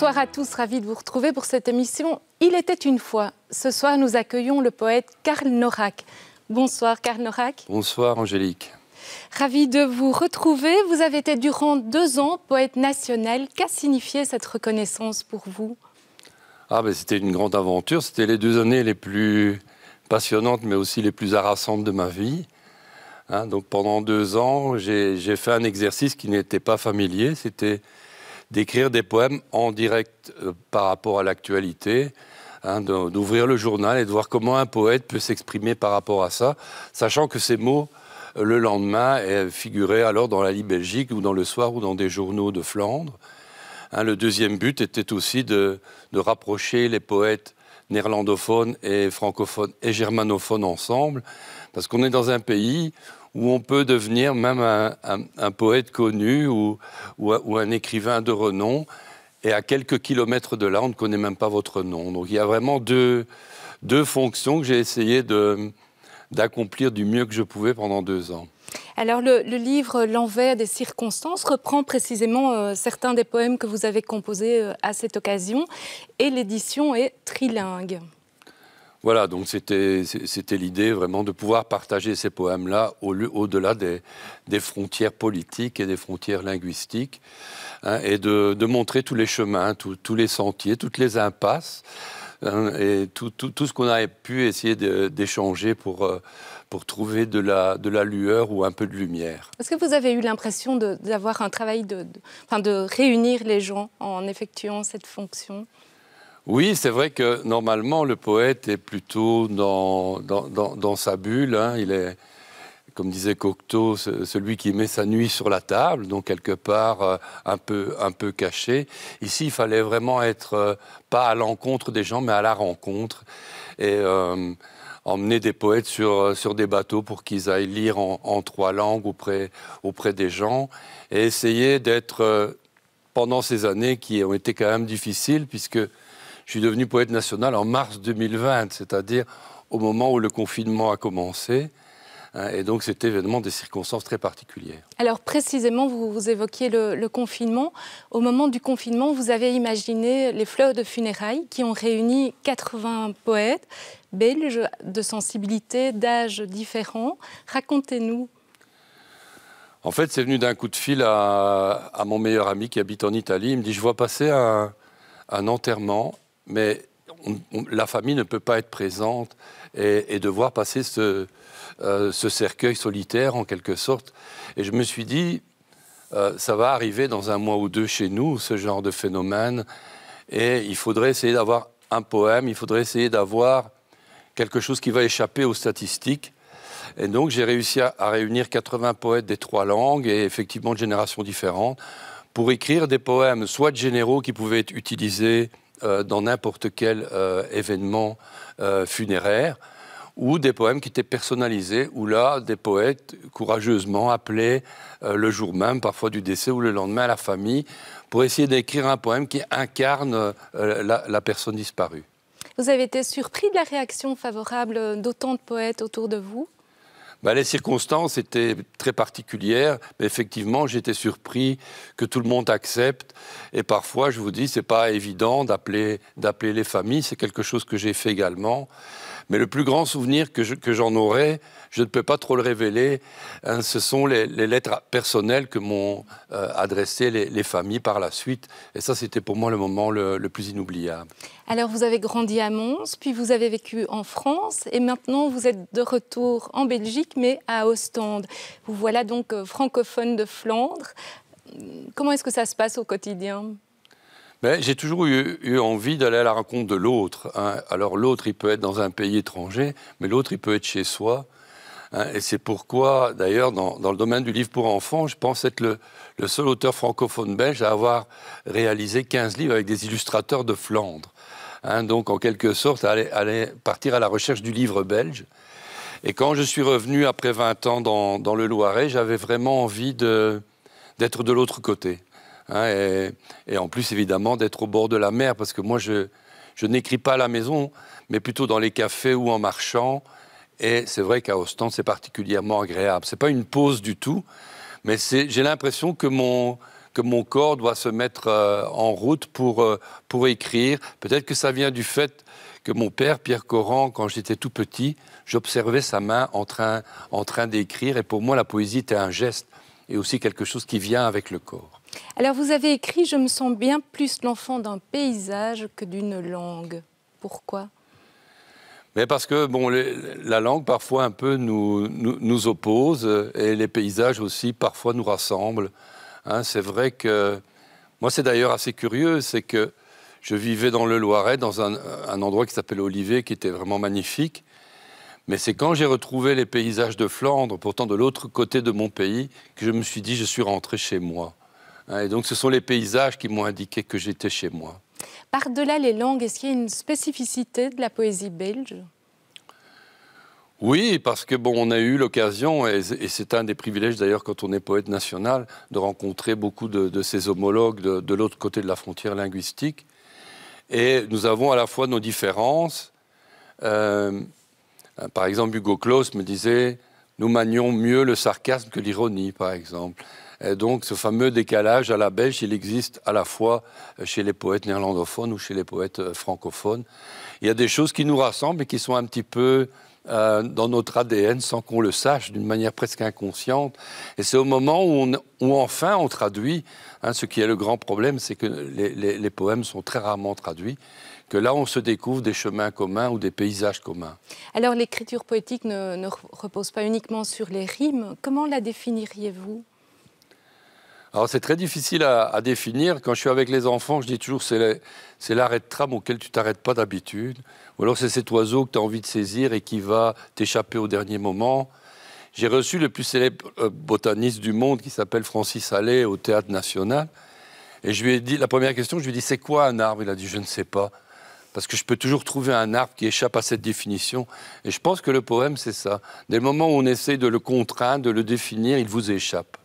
Bonsoir à tous, ravi de vous retrouver pour cette émission Il était une fois. Ce soir, nous accueillons le poète Karl Norak. Bonsoir Karl Norak. Bonsoir Angélique. Ravi de vous retrouver. Vous avez été durant deux ans poète national. Qu'a signifié cette reconnaissance pour vous ah ben, C'était une grande aventure. C'était les deux années les plus passionnantes, mais aussi les plus harassantes de ma vie. Hein, donc pendant deux ans, j'ai fait un exercice qui n'était pas familier. C'était d'écrire des poèmes en direct euh, par rapport à l'actualité, hein, d'ouvrir le journal et de voir comment un poète peut s'exprimer par rapport à ça, sachant que ces mots euh, le lendemain euh, figuraient alors dans la Ligue Belgique ou dans le soir ou dans des journaux de Flandre. Hein, le deuxième but était aussi de, rapprocher les poètes néerlandophones et francophones et germanophones ensemble, parce qu'on est dans un pays où on peut devenir même un, poète connu ou, un écrivain de renom. Et à quelques kilomètres de là, on ne connaît même pas votre nom. Donc il y a vraiment deux, fonctions que j'ai essayé d'accomplir du mieux que je pouvais pendant deux ans. Alors le, livre L'envers des circonstances reprend précisément euh, certains des poèmes que vous avez composés euh, à cette occasion et l'édition est trilingue. Voilà, donc c'était l'idée vraiment de pouvoir partager ces poèmes-là au-delà des, frontières politiques et des frontières linguistiques, hein, et de, montrer tous les chemins, tous les sentiers, toutes les impasses, hein, et tout, ce qu'on avait pu essayer d'échanger pour... Euh, trouver de la, lueur ou un peu de lumière. Est-ce que vous avez eu l'impression d'avoir un travail, de, réunir les gens en effectuant cette fonction oui, c'est vrai que normalement, le poète est plutôt dans, dans, sa bulle. Hein. Il est, comme disait Cocteau, celui qui met sa nuit sur la table, donc quelque part euh, un, peu, un peu caché. Ici, il fallait vraiment être euh, pas à l'encontre des gens, mais à la rencontre. Et. Euh, emmener des poètes sur, sur des bateaux pour qu'ils aillent lire en, en, trois langues auprès, auprès des gens et essayer d'être, pendant ces années qui ont été quand même difficiles, puisque je suis devenu poète national en mars 2020, c'est-à-dire au moment où le confinement a commencé. Hein, et donc, c'était événement des circonstances très particulières. Alors, précisément, vous, évoquiez le, confinement. Au moment du confinement, vous avez imaginé les fleurs de funérailles qui ont réuni 80 poètes belges de sensibilité, d'âge différents. Racontez-nous. En fait, c'est venu d'un coup de fil à, mon meilleur ami qui habite en Italie. Il me dit Je vois passer un enterrement mais la famille ne peut pas être présente et, devoir passer euh, ce, cercueil solitaire en quelque sorte. Et je me suis dit, euh, ça va arriver dans un mois ou deux chez nous, ce genre de phénomène, et il faudrait essayer d'avoir un poème, il faudrait essayer d'avoir quelque chose qui va échapper aux statistiques. Et donc j'ai réussi à, à réunir 80 poètes des trois langues et effectivement de générations différentes pour écrire des poèmes, soit généraux qui pouvaient être utilisés euh, dans n'importe quel euh, événement euh, funéraire, ou des poèmes qui étaient personnalisés, où là, des poètes courageusement appelaient le jour même, parfois du décès, ou le lendemain à la famille, pour essayer d'écrire un poème qui incarne la personne disparue. Vous avez été surpris de la réaction favorable d'autant de poètes autour de vous bah, les circonstances étaient très particulières, mais effectivement, j'étais surpris que tout le monde accepte. Et parfois, je vous dis, ce n'est pas évident d'appeler les familles, c'est quelque chose que j'ai fait également. Mais le plus grand souvenir que, j'en aurais, aurai, je ne peux pas trop le révéler, hein, ce sont les, lettres personnelles que m'ont euh, adressées les, familles par la suite. Et ça, c'était pour moi le moment le, plus inoubliable. Alors, vous avez grandi à Mons, puis vous avez vécu en France, et maintenant vous êtes de retour en Belgique, mais à Ostende. Vous voilà donc euh, francophone de Flandre. Comment est-ce que ça se passe au quotidien mais j'ai toujours eu, envie d'aller à la rencontre de l'autre. Hein. Alors l'autre, il peut être dans un pays étranger, mais l'autre, il peut être chez soi. Hein. Et c'est pourquoi, d'ailleurs, dans, le domaine du livre pour enfants, je pense être le, seul auteur francophone belge à avoir réalisé 15 livres avec des illustrateurs de Flandre. Hein. donc, en quelque sorte, aller, partir à la recherche du livre belge. Et quand je suis revenu après 20 ans dans, le Loiret, j'avais vraiment envie d'être de l'autre côté. Hein, et, en plus, évidemment, d'être au bord de la mer, parce que moi, je, je n'écris pas à la maison, mais plutôt dans les cafés ou en marchant. Et c'est vrai qu'à Ostende, c'est particulièrement agréable. Ce n'est pas une pause du tout, mais j'ai l'impression que mon, que mon corps doit se mettre euh, en route pour, euh, pour écrire. Peut-être que ça vient du fait que mon père, Pierre Coran, quand j'étais tout petit, j'observais sa main en train, en train d'écrire. Et pour moi, la poésie était un geste et aussi quelque chose qui vient avec le corps. Alors vous avez écrit Je me sens bien plus l'enfant d'un paysage que d'une langue. Pourquoi mais parce que la langue parfois un peu nous, oppose et les paysages aussi parfois nous rassemblent. Hein. c'est vrai que moi c'est d'ailleurs assez curieux, c'est que je vivais dans le Loiret, dans un, un endroit qui s'appelle Olivet, qui était vraiment magnifique. Mais c'est quand j'ai retrouvé les paysages de Flandre, pourtant de l'autre côté de mon pays, que je me suis dit je suis rentré chez moi. Hein, et donc ce sont les paysages qui m'ont indiqué que j'étais chez moi. Par-delà les langues, est-ce qu'il y a une spécificité de la poésie belge oui, parce que bon, on a eu l'occasion, et c'est un des privilèges d'ailleurs quand on est poète national, de rencontrer beaucoup de, de ses homologues de, l'autre côté de la frontière linguistique. Et nous avons à la fois nos différences. Euh, par exemple, Hugo Claus me disait nous manions mieux le sarcasme que l'ironie, par exemple. donc ce fameux décalage à la belge, il existe à la fois chez les poètes néerlandophones ou chez les poètes euh, francophones. Il y a des choses qui nous rassemblent et qui sont un petit peu euh, dans notre ADN sans qu'on le sache, d'une manière presque inconsciente. Et c'est au moment où, on, enfin on traduit, hein, ce qui est le grand problème, c'est que les, poèmes sont très rarement traduits que là, on se découvre des chemins communs ou des paysages communs. Alors, l'écriture poétique ne, repose pas uniquement sur les rimes. Comment la définiriez-vous alors c'est très difficile à, définir. Quand je suis avec les enfants, je dis toujours c'est l'arrêt de tram auquel tu t'arrêtes pas d'habitude. Ou alors c'est cet oiseau que tu as envie de saisir et qui va t'échapper au dernier moment. J'ai reçu le plus célèbre euh, botaniste du monde qui s'appelle Francis Allais au Théâtre National. Et je lui ai dit, la première question, je lui ai dit, c'est quoi un arbre Il a dit, je ne sais pas. Parce que je peux toujours trouver un arbre qui échappe à cette définition. Et je pense que le poème, c'est ça. Dès le moment où on essaie de le contraindre, de le définir, il vous échappe.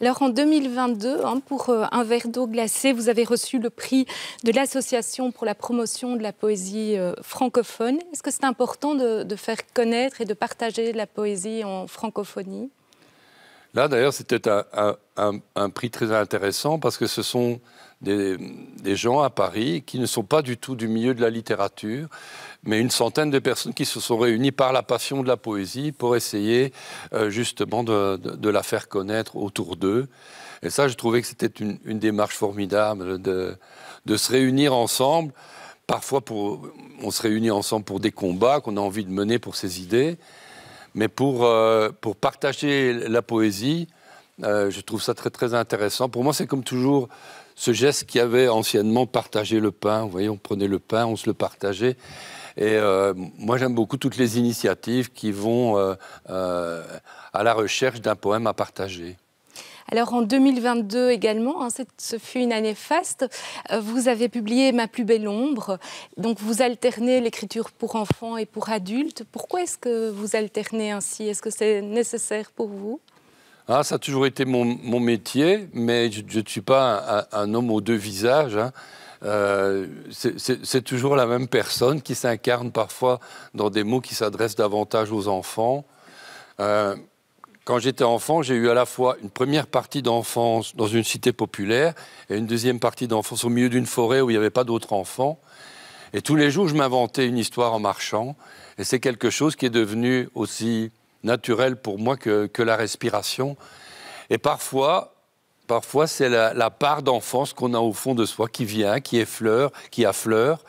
Alors en 2022, hein, pour euh, un verre d'eau glacée, vous avez reçu le prix de l'Association pour la promotion de la poésie euh, francophone. Est-ce que c'est important de, faire connaître et de partager la poésie en francophonie Là d'ailleurs, c'était un, prix très intéressant parce que ce sont des, gens à Paris qui ne sont pas du tout du milieu de la littérature, mais une centaine de personnes qui se sont réunies par la passion de la poésie pour essayer euh, justement de, la faire connaître autour d'eux. Et ça, je trouvais que c'était une, démarche formidable de, de se réunir ensemble. Parfois, pour, on se réunit ensemble pour des combats qu'on a envie de mener pour ses idées, mais pour, euh, pour partager la poésie, euh, je trouve ça très très intéressant. Pour moi, c'est comme toujours, ce geste qui avait anciennement partagé le pain. Vous voyez, on prenait le pain, on se le partageait. Et euh, moi, j'aime beaucoup toutes les initiatives qui vont euh, euh, à la recherche d'un poème à partager. Alors en 2022 également, hein, ce fut une année faste, vous avez publié Ma plus belle ombre. Donc vous alternez l'écriture pour enfants et pour adultes. Pourquoi est-ce que vous alternez ainsi Est-ce que c'est nécessaire pour vous ah, ça a toujours été mon, mon métier, mais je ne suis pas un, homme aux deux visages. Hein. Euh, c'est toujours la même personne qui s'incarne parfois dans des mots qui s'adressent davantage aux enfants. Euh, quand j'étais enfant, j'ai eu à la fois une première partie d'enfance dans une cité populaire et une deuxième partie d'enfance au milieu d'une forêt où il n'y avait pas d'autres enfants. Et tous les jours, je m'inventais une histoire en marchant. Et c'est quelque chose qui est devenu aussi naturel pour moi que, la respiration. Et parfois, parfois c'est la, part d'enfance qu'on a au fond de soi qui vient, qui effleure, qui affleure,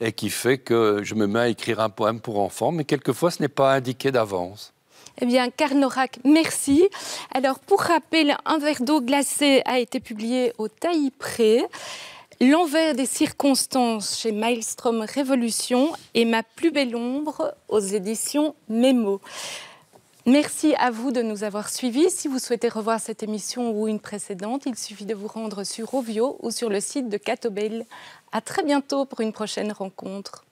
et qui fait que je me mets à écrire un poème pour enfants, mais quelquefois ce n'est pas indiqué d'avance. Eh bien, Carnorac, merci. Alors, pour rappel, un verre d'eau glacée a été publié au Taïpré. L'envers des circonstances chez Maelstrom Révolution et Ma plus belle ombre aux éditions Mémo. Merci à vous de nous avoir suivis. Si vous souhaitez revoir cette émission ou une précédente, il suffit de vous rendre sur Ovio ou sur le site de Catobel. À très bientôt pour une prochaine rencontre.